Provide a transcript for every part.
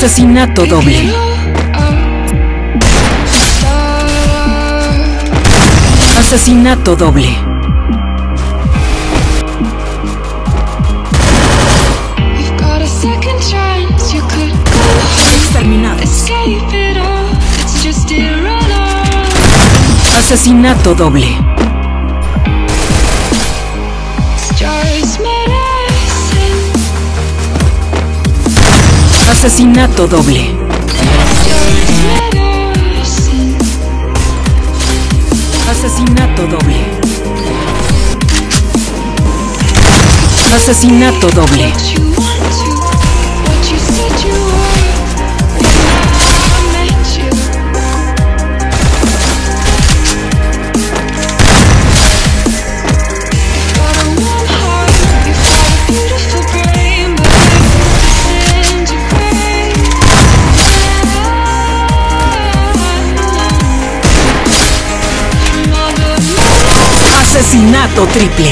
Asesinato doble. Asesinato doble. Asesinato doble. Asesinato doble. Asesinato doble. Asesinato doble. Asesinato triple.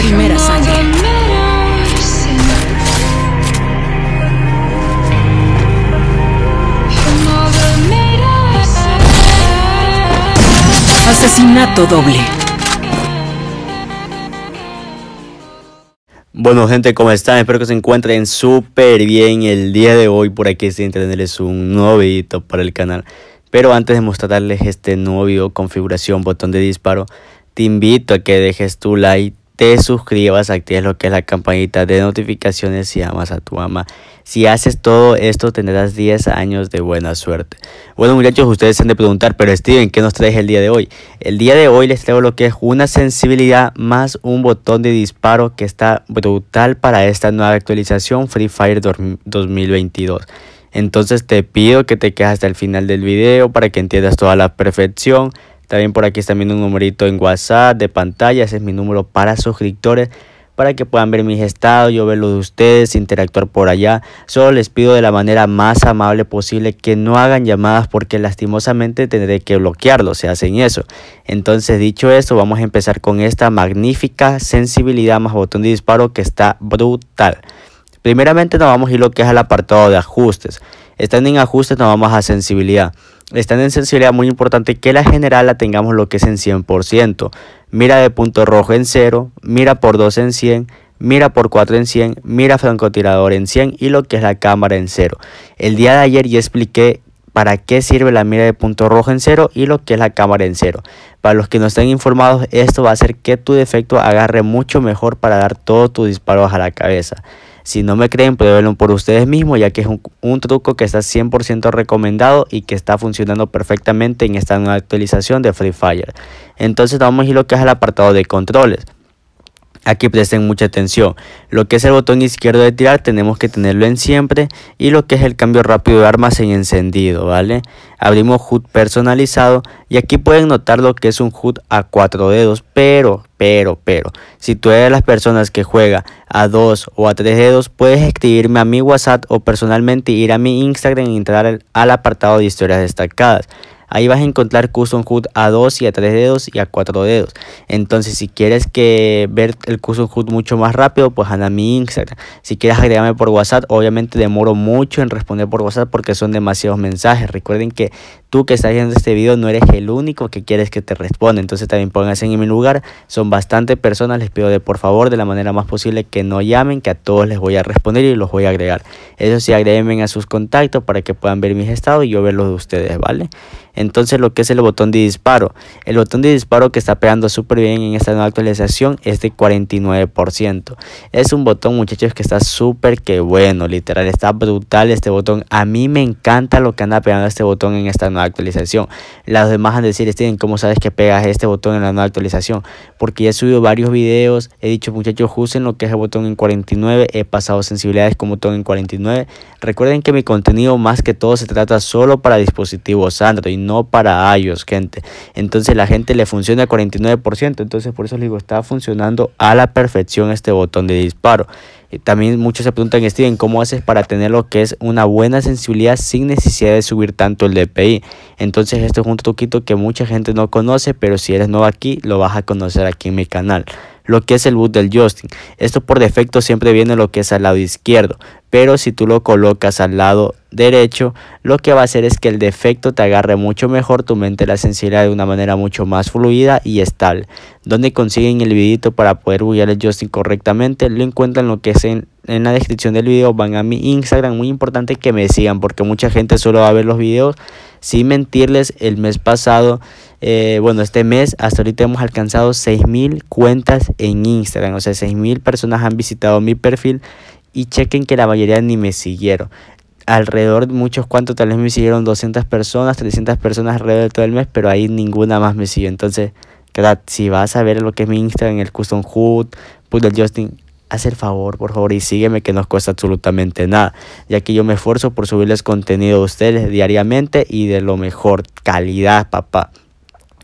Primera sangre. Asesinato doble. Bueno gente, ¿cómo están? Espero que se encuentren súper bien el día de hoy. Por aquí sin tenerles un nuevo para el canal. Pero antes de mostrarles este nuevo video configuración botón de disparo, te invito a que dejes tu like, te suscribas, actives lo que es la campanita de notificaciones si amas a tu ama. Si haces todo esto tendrás 10 años de buena suerte. Bueno muchachos, ustedes se han de preguntar, pero Steven, ¿qué nos traes el día de hoy? El día de hoy les traigo lo que es una sensibilidad más un botón de disparo que está brutal para esta nueva actualización Free Fire 2022. Entonces te pido que te quedes hasta el final del video para que entiendas toda la perfección. También por aquí está viendo un numerito en WhatsApp de pantalla. Ese es mi número para suscriptores para que puedan ver mis estados, yo ver de ustedes, interactuar por allá. Solo les pido de la manera más amable posible que no hagan llamadas porque lastimosamente tendré que bloquearlo se hacen eso. Entonces dicho esto, vamos a empezar con esta magnífica sensibilidad más botón de disparo que está brutal. Primeramente nos vamos a ir lo que es el apartado de ajustes. Estando en ajustes nos vamos a sensibilidad. Estando en sensibilidad muy importante que la general la tengamos lo que es en 100%. Mira de punto rojo en 0, mira por 2 en 100, mira por 4 en 100, mira francotirador en 100 y lo que es la cámara en 0. El día de ayer ya expliqué para qué sirve la mira de punto rojo en cero y lo que es la cámara en cero. Para los que no estén informados, esto va a hacer que tu defecto agarre mucho mejor para dar todos tus disparos a la cabeza. Si no me creen, pruébelo por ustedes mismos, ya que es un, truco que está 100% recomendado y que está funcionando perfectamente en esta nueva actualización de Free Fire. Entonces vamos a ir lo que es el apartado de controles. Aquí presten mucha atención. Lo que es el botón izquierdo de tirar tenemos que tenerlo en siempre y lo que es el cambio rápido de armas en encendido, ¿vale? abrimos HUD personalizado y aquí pueden notar lo que es un HUD a cuatro dedos, pero, pero, pero, si tú eres de las personas que juega a dos o a tres dedos, puedes escribirme a mi WhatsApp o personalmente ir a mi Instagram y entrar al apartado de historias destacadas. Ahí vas a encontrar custom cut a 2 y a 3 dedos y a 4 dedos. Entonces, si quieres que ver el custom Hut mucho más rápido, pues anda a mi Instagram. Si quieres agregarme por WhatsApp, obviamente demoro mucho en responder por WhatsApp porque son demasiados mensajes. Recuerden que tú que estás viendo este video no eres el único que quieres que te responda. Entonces también pónganse en mi lugar. Son bastantes personas. Les pido de por favor, de la manera más posible, que no llamen, que a todos les voy a responder y los voy a agregar. Eso sí, agréguenme a sus contactos para que puedan ver mis estados y yo ver los de ustedes, ¿vale? Entonces lo que es el botón de disparo. El botón de disparo que está pegando súper bien en esta nueva actualización es de 49%. Es un botón muchachos que está súper que bueno. Literal, está brutal este botón. A mí me encanta lo que anda pegando este botón en esta nueva actualización. Las demás han decir, Steven, ¿cómo sabes que pegas este botón en la nueva actualización? Porque ya he subido varios videos, he dicho muchachos, usen lo que es el botón en 49, he pasado sensibilidades con botón en 49. Recuerden que mi contenido más que todo se trata solo para dispositivos Android, no para iOS, gente. Entonces la gente le funciona 49%, entonces por eso les digo, está funcionando a la perfección este botón de disparo. Eh, también muchos se preguntan, Steven, ¿cómo haces para tener lo que es una buena sensibilidad sin necesidad de subir tanto el DPI? Entonces esto es un truquito que mucha gente no conoce, pero si eres nuevo aquí, lo vas a conocer aquí en mi canal lo que es el boot del Justin. Esto por defecto siempre viene lo que es al lado izquierdo pero si tú lo colocas al lado derecho, lo que va a hacer es que el defecto te agarre mucho mejor, tu mente la sensibilidad de una manera mucho más fluida y estable. Donde consiguen el videito para poder buguear el Justin correctamente, lo encuentran lo que es en, la descripción del video, van a mi Instagram, muy importante que me sigan porque mucha gente solo va a ver los videos. Sin mentirles, el mes pasado, eh, bueno, este mes hasta ahorita hemos alcanzado 6.000 cuentas en Instagram, o sea, 6.000 personas han visitado mi perfil y chequen que la mayoría ni me siguieron. Alrededor muchos cuantos, tal vez me siguieron 200 personas, 300 personas alrededor de todo el mes, pero ahí ninguna más me siguió. Entonces, si vas a ver lo que es mi Instagram, el Custom Hood, Puzzle Justin, haz el favor, por favor, y sígueme que no cuesta absolutamente nada, ya que yo me esfuerzo por subirles contenido a ustedes diariamente y de lo mejor, calidad, papá.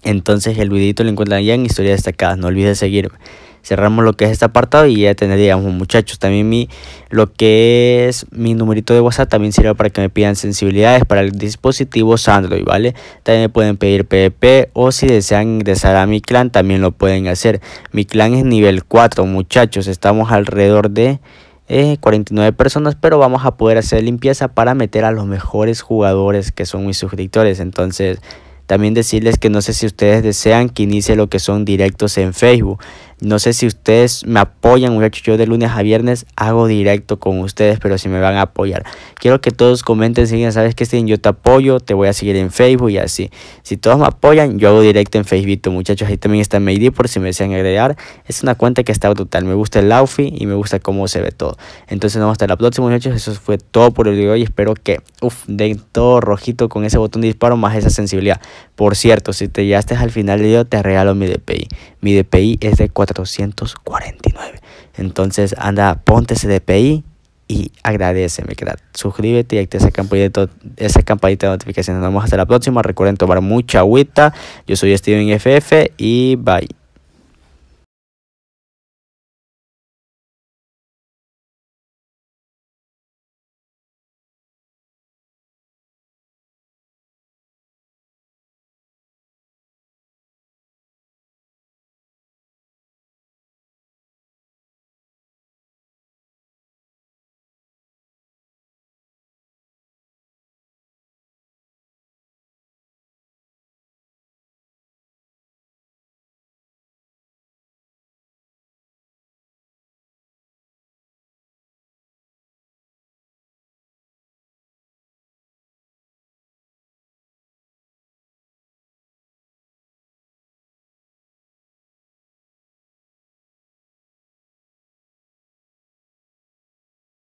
Entonces el videito lo encuentran ya en Historia destacadas, no olvides seguirme cerramos lo que es este apartado y ya tendríamos muchachos. También mi, lo que es mi numerito de WhatsApp también sirve para que me pidan sensibilidades para el dispositivo Android, ¿vale? También me pueden pedir PvP o si desean ingresar a mi clan también lo pueden hacer. Mi clan es nivel 4, muchachos. Estamos alrededor de... 49 eh, personas, pero vamos a poder hacer limpieza para meter a los mejores jugadores que son mis suscriptores. Entonces, también decirles que no sé si ustedes desean que inicie lo que son directos en Facebook. No sé si ustedes me apoyan, muchachos. Yo de lunes a viernes hago directo con ustedes, pero si me van a apoyar. Quiero que todos comenten, si sabes que si yo te apoyo, te voy a seguir en Facebook y así. Si todos me apoyan, yo hago directo en Facebook, muchachos. Ahí también está mi ID por si me desean agregar. Es una cuenta que está total. Me gusta el outfit y me gusta cómo se ve todo. Entonces, nos vemos hasta la próxima, muchachos. Eso fue todo por el video y Espero que, uff, den todo rojito con ese botón de disparo más esa sensibilidad. Por cierto, si te llegaste al final del video, te regalo mi DPI. Mi DPI es de 4. 249 Entonces, anda, ponte DPI y agradeceme, queda Suscríbete y activa esa campanita, campanita de notificaciones. Nos vemos hasta la próxima. Recuerden tomar mucha agüita. Yo soy Steven FF y bye.